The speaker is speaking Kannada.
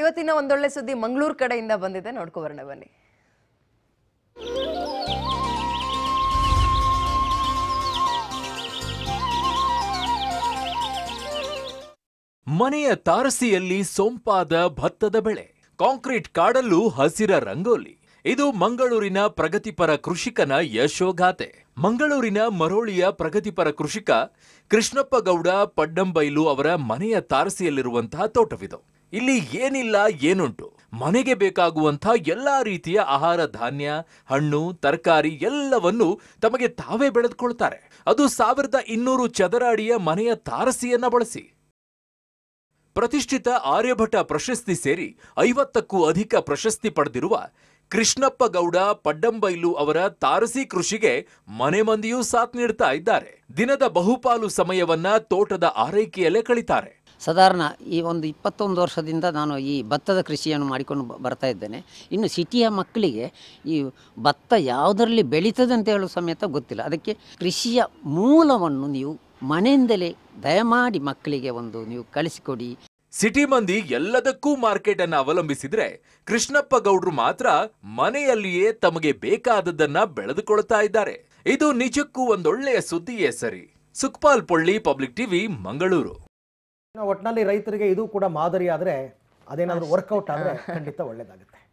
ಇವತ್ತಿನ ಒಂದೊಳ್ಳೆ ಸುದ್ದಿ ಮಂಗಳೂರು ಕಡೆಯಿಂದ ಬಂದಿದೆ ನೋಡ್ಕೊಬರೋಣ ಬನ್ನಿ ಮನೆಯ ತಾರಸಿಯಲ್ಲಿ ಸೊಂಪಾದ ಭತ್ತದ ಬೆಳೆ ಕಾಂಕ್ರೀಟ್ ಕಾಡಲ್ಲೂ ಹಸಿರ ರಂಗೋಲಿ ಇದು ಮಂಗಳೂರಿನ ಪ್ರಗತಿಪರ ಕೃಷಿಕನ ಯಶೋಗಾಥೆ ಮಂಗಳೂರಿನ ಮರೋಳಿಯ ಪ್ರಗತಿಪರ ಕೃಷಿಕ ಕೃಷ್ಣಪ್ಪಗೌಡ ಗೌಡ ಪಡ್ಡಂಬೈಲು ಅವರ ಮನೆಯ ತಾರಸಿಯಲ್ಲಿರುವಂತಹ ತೋಟವಿದು ಇಲ್ಲಿ ಏನಿಲ್ಲ ಏನುಂಟು ಮನೆಗೆ ಬೇಕಾಗುವಂಥ ಎಲ್ಲ ರೀತಿಯ ಆಹಾರ ಧಾನ್ಯ ಹಣ್ಣು ತರಕಾರಿ ಎಲ್ಲವನ್ನು ತಮಗೆ ತಾವೇ ಬೆಳೆದುಕೊಳ್ತಾರೆ ಅದು ಸಾವಿರದ ಇನ್ನೂರು ಚದರ ಅಡಿಯ ಮನೆಯ ತಾರಸಿಯನ್ನ ಬಳಸಿ ಪ್ರತಿಷ್ಠಿತ ಆರ್ಯಭಟ ಪ್ರಶಸ್ತಿ ಸೇರಿ ಐವತ್ತಕ್ಕೂ ಅಧಿಕ ಪ್ರಶಸ್ತಿ ಪಡೆದಿರುವ ಕೃಷ್ಣಪ್ಪ ಗೌಡ ಪಡ್ಡಂಬೈಲು ಅವರ ತಾರಸಿ ಕೃಷಿಗೆ ಮನೆ ಮಂದಿಯೂ ಸಾಥ್ ನೀಡ್ತಾ ಇದ್ದಾರೆ ದಿನದ ಬಹುಪಾಲು ಸಮಯವನ್ನ ತೋಟದ ಆರೈಕೆಯಲ್ಲೇ ಕಳಿತಾರೆ ಸಾಧಾರಣ ಈ ಒಂದು ಇಪ್ಪತ್ತೊಂದು ವರ್ಷದಿಂದ ನಾನು ಈ ಭತ್ತದ ಕೃಷಿಯನ್ನು ಮಾಡಿಕೊಂಡು ಬರ್ತಾ ಇದ್ದೇನೆ ಇನ್ನು ಸಿಟಿಯ ಮಕ್ಕಳಿಗೆ ಈ ಭತ್ತ ಯಾವುದರಲ್ಲಿ ಬೆಳೀತದೆ ಅಂತ ಹೇಳೋ ಸಮೇತ ಗೊತ್ತಿಲ್ಲ ಅದಕ್ಕೆ ಕೃಷಿಯ ಮೂಲವನ್ನು ನೀವು ಮನೆಯಿಂದಲೇ ದಯಮಾಡಿ ಮಕ್ಕಳಿಗೆ ಒಂದು ನೀವು ಕಳಿಸಿಕೊಡಿ ಸಿಟಿ ಮಂದಿ ಎಲ್ಲದಕ್ಕೂ ಮಾರ್ಕೆಟ್ ಅನ್ನು ಅವಲಂಬಿಸಿದ್ರೆ ಕೃಷ್ಣಪ್ಪ ಗೌಡ್ರು ಮಾತ್ರ ಮನೆಯಲ್ಲಿಯೇ ತಮಗೆ ಬೇಕಾದದ್ದನ್ನ ಬೆಳೆದುಕೊಳ್ತಾ ಇದ್ದಾರೆ ಇದು ನಿಜಕ್ಕೂ ಒಂದೊಳ್ಳೆಯ ಸುದ್ದಿಯೇ ಸರಿ ಸುಖಪಾಲ್ ಪೊಳ್ಳಿ ಪಬ್ಲಿಕ್ ಟಿವಿ ಮಂಗಳೂರು ಒಟ್ನಲ್ಲಿ ರೈತರಿಗೆ ಇದು ಕೂಡ ಮಾದರಿ ಆದರೆ ಅದೇನಾದರೂ ವರ್ಕೌಟ್ ಆದರೆ ಖಂಡಿತ ಒಳ್ಳೇದಾಗುತ್ತೆ